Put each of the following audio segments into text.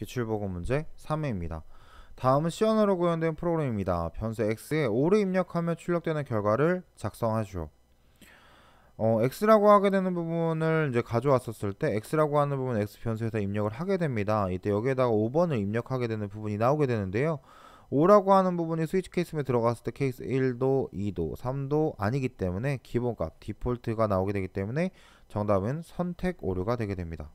기출보고 문제 3회입니다. 다음은 시연으로 구현된 프로그램입니다. 변수 x에 5를 입력하면 출력되는 결과를 작성하시오. 어, x라고 하게 되는 부분을 이제 가져왔었을 때 x라고 하는 부분 x 변수에서 입력을 하게 됩니다. 이때 여기에다가 5번을 입력하게 되는 부분이 나오게 되는데요. 5라고 하는 부분이 스위치 케이스에 들어갔을 때 케이스 1도, 2도, 3도 아니기 때문에 기본값, 디폴트가 나오게 되기 때문에 정답은 선택 오류가 되게 됩니다.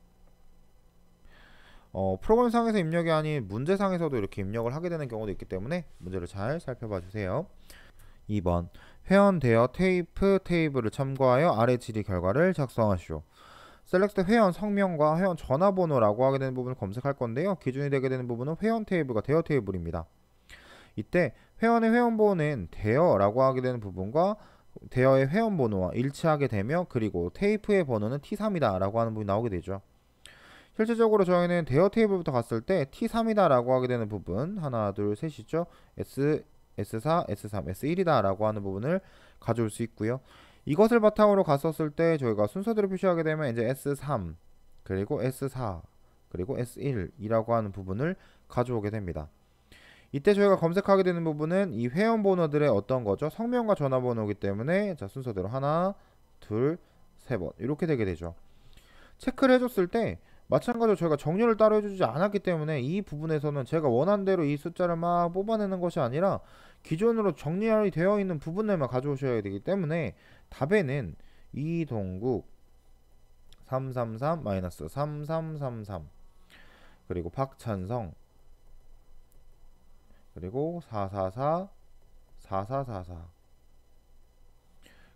어, 프로그램상에서 입력이 아닌 문제상에서도 이렇게 입력을 하게 되는 경우도 있기 때문에 문제를 잘 살펴봐 주세요. 2번 회원 대여 테이프 테이블을 참고하여 아래 질의 결과를 작성하시오. 셀렉트 회원 성명과 회원 전화번호라고 하게 되는 부분을 검색할 건데요. 기준이 되게 되는 부분은 회원 테이블과 대여 테이블입니다. 이때 회원의 회원번호는 대여라고 하게 되는 부분과 대여의 회원번호와 일치하게 되며 그리고 테이프의 번호는 T3이다 라고 하는 부분이 나오게 되죠. 실제적으로 저희는 대여 테이블부터 갔을 때 T3이다 라고 하게 되는 부분 하나 둘 셋이죠 S, S4, S3, S1이다 라고 하는 부분을 가져올 수 있고요 이것을 바탕으로 갔었을 때 저희가 순서대로 표시하게 되면 이제 S3 그리고 S4 그리고 S1이라고 하는 부분을 가져오게 됩니다 이때 저희가 검색하게 되는 부분은 이 회원 번호들의 어떤 거죠 성명과 전화번호이기 때문에 자 순서대로 하나 둘 세 번 이렇게 되게 되죠 체크를 해줬을 때 마찬가지로 저희가 정렬을 따로 해주지 않았기 때문에 이 부분에서는 제가 원한 대로 이 숫자를 막 뽑아내는 것이 아니라 기존으로 정리이 하 되어 있는 부분들만 가져오셔야 되기 때문에 답에는 이동국 333 3333 그리고 박찬성 그리고 444 4444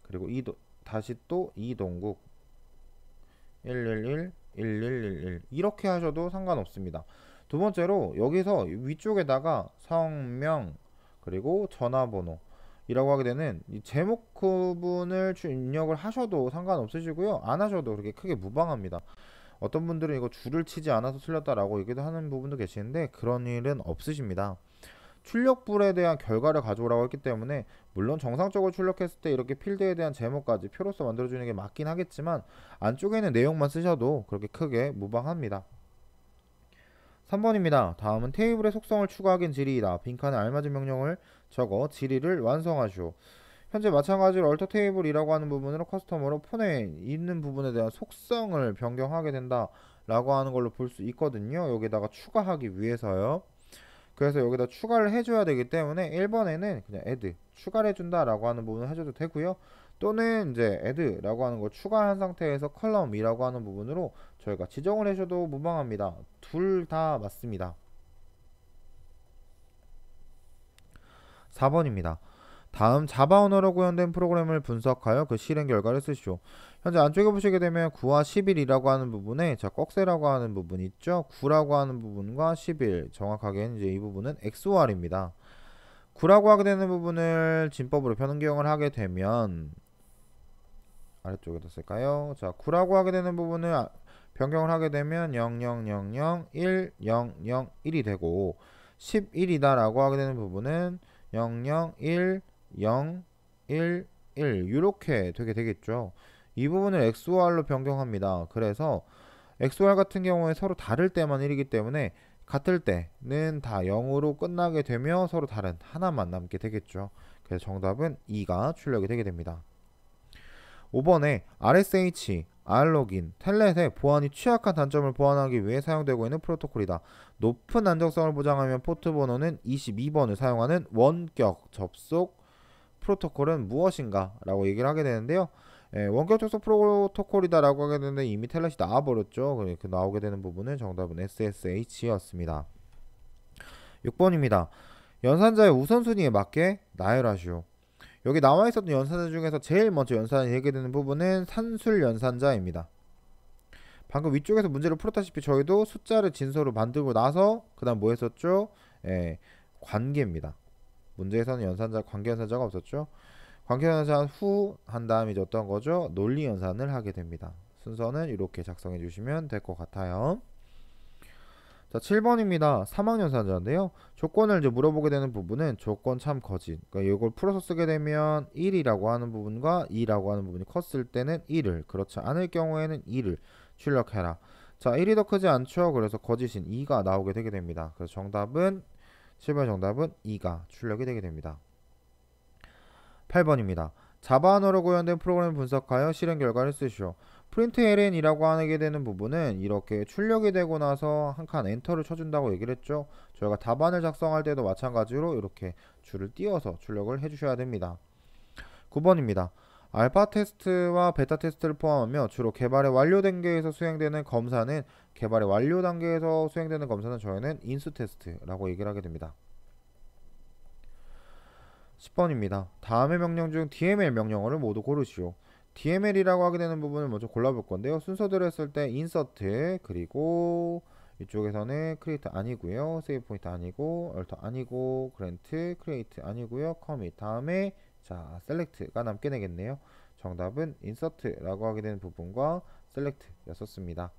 그리고 이도, 다시 또 이동국 111 1111 이렇게 하셔도 상관없습니다. 두 번째로 여기서 위쪽에다가 성명 그리고 전화번호 이라고 하게 되는 이 제목 구분을 입력을 하셔도 상관없으시고요. 안 하셔도 그렇게 크게 무방합니다. 어떤 분들은 이거 줄을 치지 않아서 틀렸다라고 얘기도 하는 부분도 계시는데 그런 일은 없으십니다. 출력불에 대한 결과를 가져오라고 했기 때문에 물론 정상적으로 출력했을 때 이렇게 필드에 대한 제목까지 표로서 만들어주는 게 맞긴 하겠지만 안쪽에 는 내용만 쓰셔도 그렇게 크게 무방합니다. 3번입니다. 다음은 테이블의 속성을 추가하긴 질의이다. 빈칸에 알맞은 명령을 적어 질의를 완성하시오. 현재 마찬가지로 얼터 테이블이라고 하는 부분으로 커스텀으로 폰에 있는 부분에 대한 속성을 변경하게 된다 라고 하는 걸로 볼 수 있거든요. 여기다가 추가하기 위해서요. 그래서 여기다 추가를 해줘야 되기 때문에 1번에는 그냥 add 추가를 해준다 라고 하는 부분을 해줘도 되고요 또는 이제 add라고 하는 걸 추가한 상태에서 컬럼이라고 하는 부분으로 저희가 지정을 해줘도 무방합니다 둘 다 맞습니다 4번입니다 다음 자바 언어로 구현된 프로그램을 분석하여 그 실행 결과를 쓰시오. 현재 안쪽에 보시게 되면 9와 11이라고 하는 부분에 자 꺽쇠라고 하는 부분이 있죠. 9라고 하는 부분과 11 정확하게는 이제 이 부분은 XOR입니다. 9라고 하게 되는 부분을 진법으로 변경을 하게 되면 아래쪽에다 쓸까요? 자 9라고 하게 되는 부분을 아, 변경을 하게 되면 0 0 0 0 1 0 0 1이 되고 11이다라고 하게 되는 부분은 001 0, 1, 1 이렇게 되게 되겠죠. 이 부분을 XOR로 변경합니다. 그래서 XOR 같은 경우에 서로 다를 때만 1이기 때문에 같을 때는 다 0으로 끝나게 되며 서로 다른 하나만 남게 되겠죠. 그래서 정답은 2가 출력이 되게 됩니다. 5번에 RSH, R로긴, 텔넷의 보안이 취약한 단점을 보완하기 위해 사용되고 있는 프로토콜이다. 높은 안정성을 보장하면 포트 번호는 22번을 사용하는 원격 접속 프로토콜은 무엇인가 라고 얘기를 하게 되는데요 예, 원격 접속 프로토콜이다 라고 하게 되는데 이미 텔넷이 나와버렸죠 그 나오게 되는 부분은 정답은 SSH였습니다 6번입니다 연산자의 우선순위에 맞게 나열하시오 여기 나와 있었던 연산자 중에서 제일 먼저 연산이 얘기되는 부분은 산술 연산자입니다 방금 위쪽에서 문제를 풀었다시피 저희도 숫자를 진서로 만들고 나서 그 다음 뭐 했었죠? 예, 관계입니다 문제에서는 연산자 관계연산자가 없었죠. 관계연산 후 한 다음이 어떤 거죠? 논리연산을 하게 됩니다. 순서는 이렇게 작성해 주시면 될 것 같아요. 자, 7번입니다. 사망연산자인데요. 조건을 이제 물어보게 되는 부분은 조건 참 거짓. 그러니까 이걸 풀어서 쓰게 되면 1이라고 하는 부분과 2라고 하는 부분이 컸을 때는 1을, 그렇지 않을 경우에는 2를 출력해라. 자, 1이 더 크지 않죠? 그래서 거짓인 2가 나오게 되게 됩니다. 그래서 정답은 7번 정답은 2가 출력이 되게 됩니다. 8번입니다. 자바 언어로 구현된 프로그램을 분석하여 실행 결과를 쓰시오. println이라고 하게 되는 부분은 이렇게 출력이 되고 나서 한 칸 엔터를 쳐준다고 얘기를 했죠. 저희가 답안을 작성할 때도 마찬가지로 이렇게 줄을 띄워서 출력을 해주셔야 됩니다. 9번입니다. 알파 테스트와 베타 테스트를 포함하며 주로 개발에 완료된 게에서 수행되는 검사는 개발의 완료 단계에서 수행되는 검사는 저희는 인수 테스트라고 얘기를 하게 됩니다. 10번입니다. 다음의 명령 중 DML 명령어를 모두 고르시오. DML이라고 하게 되는 부분을 먼저 골라볼 건데요. 순서대로 했을 때 인서트 그리고 이쪽에서는 크리에이트 아니고요. 세이브 포인트 아니고 얼터 아니고 그랜트 크리에이트 아니고요. 커밋 다음에 자 셀렉트가 남게 되겠네요. 정답은 인서트라고 하게 되는 부분과 셀렉트였었습니다.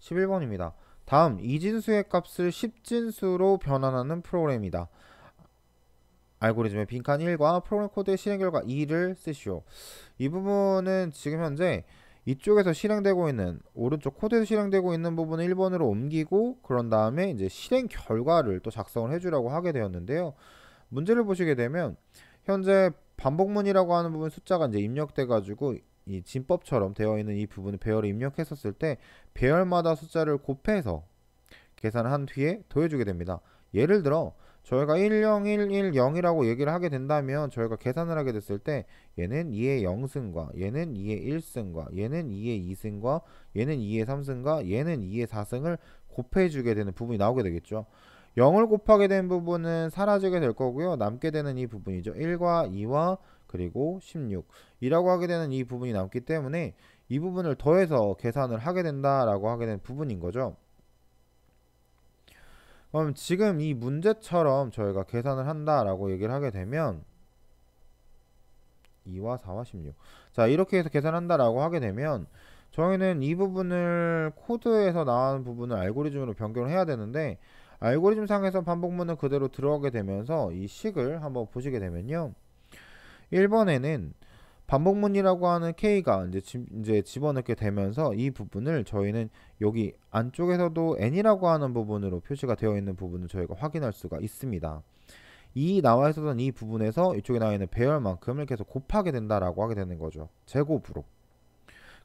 11번입니다. 다음 이진수의 값을 10진수로 변환하는 프로그램이다. 알고리즘의 빈칸 1과 프로그램 코드의 실행 결과 2를 쓰시오. 이 부분은 지금 현재 이쪽에서 실행되고 있는 오른쪽 코드에서 실행되고 있는 부분을 1번으로 옮기고 그런 다음에 이제 실행 결과를 또 작성을 해주라고 하게 되었는데요. 문제를 보시게 되면 현재 반복문이라고 하는 부분 숫자가 이제 입력돼 가지고 이 진법처럼 되어 있는 이 부분을 배열에 입력했었을 때 배열마다 숫자를 곱해서 계산한 뒤에 더해주게 됩니다. 예를 들어 저희가 10110이라고 얘기를 하게 된다면 저희가 계산을 하게 됐을 때 얘는 2의 0승과 얘는 2의 1승과 얘는 2의 2승과 얘는 2의 3승과 얘는 2의 4승을 곱해주게 되는 부분이 나오게 되겠죠. 0을 곱하게 된 부분은 사라지게 될 거고요. 남게 되는 이 부분이죠. 1과 2와 그리고 16이라고 하게 되는 이 부분이 남기 때문에 이 부분을 더해서 계산을 하게 된다라고 하게 된 부분인 거죠. 그럼 지금 이 문제처럼 저희가 계산을 한다라고 얘기를 하게 되면 2와 4와 16. 자, 이렇게 해서 계산한다라고 하게 되면 저희는 이 부분을 코드에서 나온 부분을 알고리즘으로 변경을 해야 되는데 알고리즘 상에서 반복문은 그대로 들어가게 되면서 이 식을 한번 보시게 되면요. 1번에는 반복문이라고 하는 K가 이제, 지, 이제 집어넣게 되면서 이 부분을 저희는 여기 안쪽에서도 N이라고 하는 부분으로 표시가 되어 있는 부분을 저희가 확인할 수가 있습니다. 이 나와 있었던 이 부분에서 이쪽에 나와 있는 배열만큼을 계속 곱하게 된다라고 하게 되는 거죠. 제곱으로.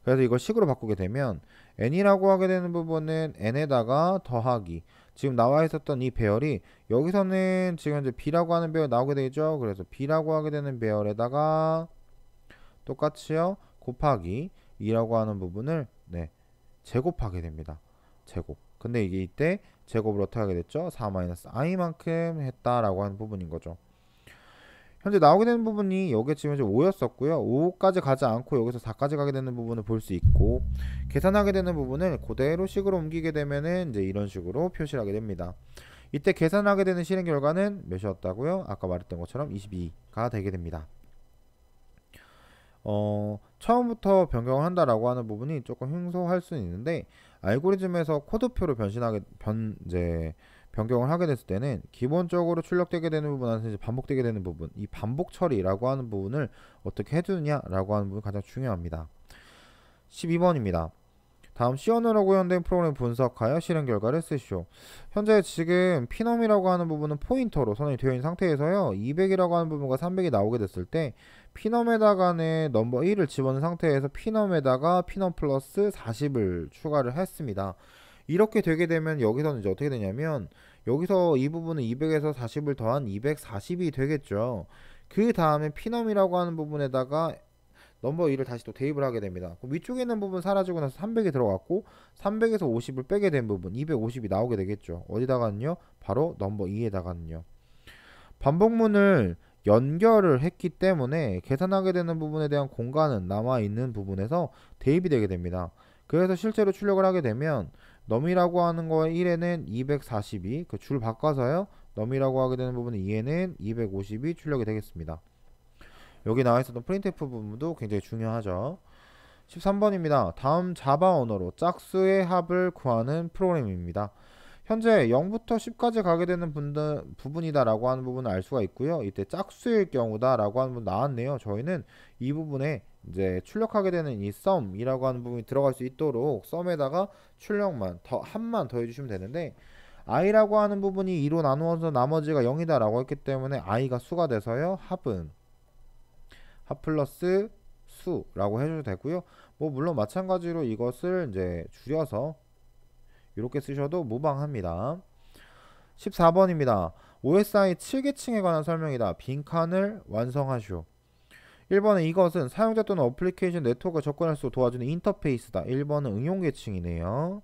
그래서 이걸 식으로 바꾸게 되면 N이라고 하게 되는 부분은 N에다가 더하기 지금 나와 있었던 이 배열이 여기서는 지금 이제 B라고 하는 배열 나오게 되죠. 그래서 B라고 하게 되는 배열에다가 똑같이요. 곱하기 2라고 하는 부분을 네, 제곱하게 됩니다. 제곱. 근데 이게 이때 제곱을 어떻게 하게 됐죠? 4-i만큼 했다라고 하는 부분인 거죠. 현재 나오게 되는 부분이 여기 에 지금 이제 5였었고요. 5까지 가지 않고 여기서 4까지 가게 되는 부분을 볼 수 있고 계산하게 되는 부분을 그대로 식으로 옮기게 되면은 이제 이런 식으로 표시를 하게 됩니다. 이때 계산하게 되는 실행 결과는 몇이었다고요? 아까 말했던 것처럼 22가 되게 됩니다. 어, 처음부터 변경을 한다라고 하는 부분이 조금 흉소할 수는 있는데 알고리즘에서 코드표로 변신하게 변 이제 변경을 하게 됐을 때는 기본적으로 출력되게 되는 부분에서 이제 반복되게 되는 부분 이 반복 처리라고 하는 부분을 어떻게 해주느냐라고 하는 부분이 가장 중요합니다. 12번입니다. 다음 시연으로 고현된 프로그램 분석하여 실행 결과를 쓰시오. 현재 지금 피넘이라고 하는 부분은 포인터로 선언이 되어 있는 상태에서요. 200이라고 하는 부분과 300이 나오게 됐을 때 피넘에다가는 넘버 1을 집어넣은 상태에서 피넘에다가 피넘 플러스 40을 추가를 했습니다. 이렇게 되게 되면 여기서는 이제 어떻게 되냐면 여기서 이 부분은 200에서 40을 더한 240이 되겠죠. 그 다음에 피넘이라고 하는 부분에다가 넘버 2를 다시 또 대입을 하게 됩니다. 위쪽에 있는 부분 사라지고 나서 300이 들어갔고 300에서 50을 빼게 된 부분 250이 나오게 되겠죠. 어디다가는요? 바로 넘버 2에다가는요. 반복문을 연결을 했기 때문에 계산하게 되는 부분에 대한 공간은 남아있는 부분에서 대입이 되게 됩니다. 그래서 실제로 출력을 하게 되면 넘이라고 하는 거 1에는 242, 그 줄 바꿔서요. 넘이라고 하게 되는 부분은 2에는 252 출력이 되겠습니다. 여기 나와 있었던 프린트프 부분도 굉장히 중요하죠. 13번입니다. 다음 자바 언어로 짝수의 합을 구하는 프로그램입니다. 현재 0부터 10까지 가게 되는 분들, 부분이다라고 하는 부분을 알 수가 있고요. 이때 짝수일 경우다라고 하는 부분 나왔네요. 저희는 이 부분에 이제 출력하게 되는 이 썸이라고 하는 부분이 들어갈 수 있도록 썸에다가 출력만 더 한만 더해주시면 되는데 i라고 하는 부분이 2로 나누어서 나머지가 0이다라고 했기 때문에 i가 수가 돼서요. 합은 합 플러스 수라고 해줘도 되고요. 뭐 물론 마찬가지로 이것을 이제 줄여서 이렇게 쓰셔도 무방합니다. 14번입니다. OSI 7계층에 관한 설명이다. 빈칸을 완성하시오. 1번은 이것은 사용자 또는 어플리케이션 네트워크에 접근할 수 도와주는 인터페이스다. 1번은 응용계층이네요.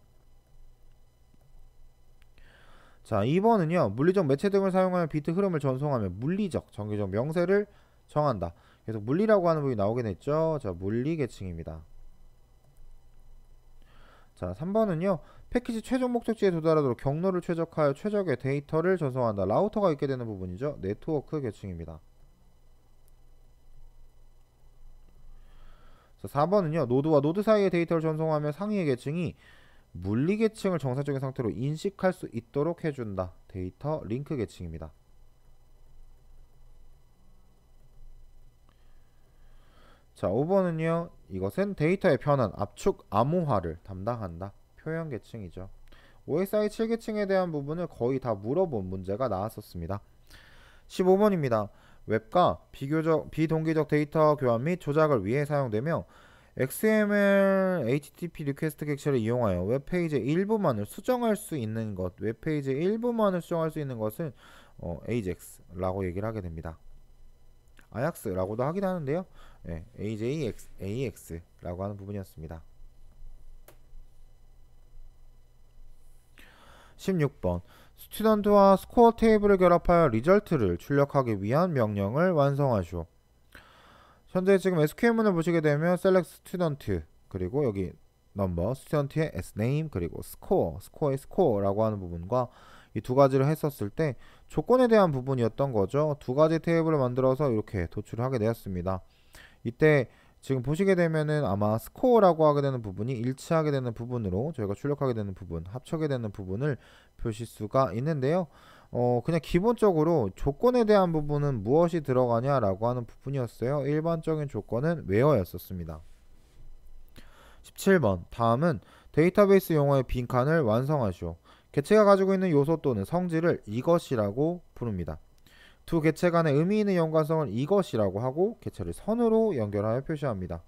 자 2번은요. 물리적 매체 등을 사용하여 비트 흐름을 전송하며 물리적, 정기적 명세를 정한다. 그래서 물리라고 하는 부분이 나오긴 했죠. 자 물리계층입니다. 자 3번은요. 패키지 최종 목적지에 도달하도록 경로를 최적화하여 최적의 데이터를 전송한다. 라우터가 있게 되는 부분이죠. 네트워크 계층입니다. 4번은요. 노드와 노드 사이의 데이터를 전송하면 상위의 계층이 물리 계층을 정상적인 상태로 인식할 수 있도록 해준다. 데이터 링크 계층입니다. 자, 5번은요. 이것은 데이터의 편한 압축 암호화를 담당한다. 표현 계층이죠. OSI 7계층에 대한 부분을 거의 다 물어본 문제가 나왔었습니다. 15번입니다. 웹과 비교적 비동기적 데이터 교환 및 조작을 위해 사용되며 XML HTTP 리퀘스트 객체를 이용하여 웹페이지의 일부만을 수정할 수 있는 것, 웹페이지의 일부만을 수정할 수 있는 것을 어, AJAX라고 얘기를 하게 됩니다. a j a x 라고도 하기도 하는데요. 네, AJAX, AX라고 하는 부분이었습니다. 16번 스튜던트와 스코어 테이블을 결합하여 리절트를 출력하기 위한 명령을 완성하시오. 현재 지금 SQL문을 보시게 되면 select student 그리고 여기 number, student의 s name 그리고 score, score의 score라고 하는 부분과 이 두 가지를 했었을 때 조건에 대한 부분이었던 거죠. 두 가지 테이블을 만들어서 이렇게 도출을 하게 되었습니다. 이때 지금 보시게 되면은 아마 스코어라고 하게 되는 부분이 일치하게 되는 부분으로 저희가 출력하게 되는 부분, 합쳐게 되는 부분을 표시수가 있는데요. 어, 그냥 기본적으로 조건에 대한 부분은 무엇이 들어가냐라고 하는 부분이었어요. 일반적인 조건은 외어였었습니다. 17번 다음은 데이터베이스 용어의 빈칸을 완성하시오. 개체가 가지고 있는 요소 또는 성질을 이것이라고 부릅니다. 두 개체 간의 의미 있는 연관성을 이것이라고 하고 개체를 선으로 연결하여 표시합니다.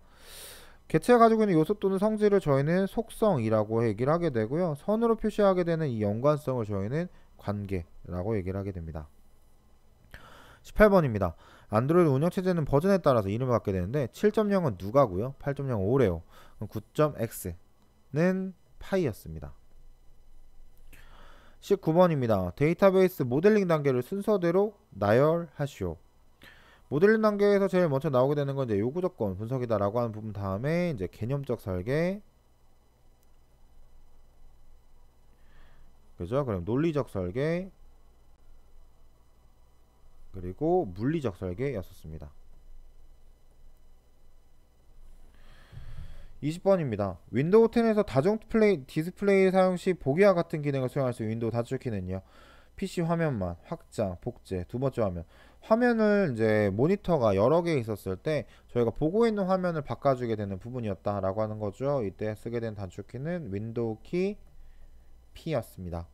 개체가 가지고 있는 요소 또는 성질을 저희는 속성이라고 얘기를 하게 되고요. 선으로 표시하게 되는 이 연관성을 저희는 관계라고 얘기를 하게 됩니다. 18번입니다. 안드로이드 운영체제는 버전에 따라서 이름을 갖게 되는데 7.0은 누가고요? 8.0은 오레오, 9.x는 파이였습니다. 19번입니다. 데이터베이스 모델링 단계를 순서대로 나열하시오. 모델링 단계에서 제일 먼저 나오게 되는 건 이제 요구 조건 분석이다라고 하는 부분 다음에 이제 개념적 설계 그죠? 그럼 논리적 설계 그리고 물리적 설계였었습니다. 20번입니다. 윈도우 10에서 다중 플레이, 디스플레이 사용 시 보기와 같은 기능을 수행할 수 있는 윈도우 다줄키는요. PC 화면만 확장, 복제, 두 번째 화면. 화면을 이제 모니터가 여러 개 있었을 때 저희가 보고 있는 화면을 바꿔주게 되는 부분이었다라고 하는 거죠. 이때 쓰게 된 단축키는 윈도우 키 P였습니다.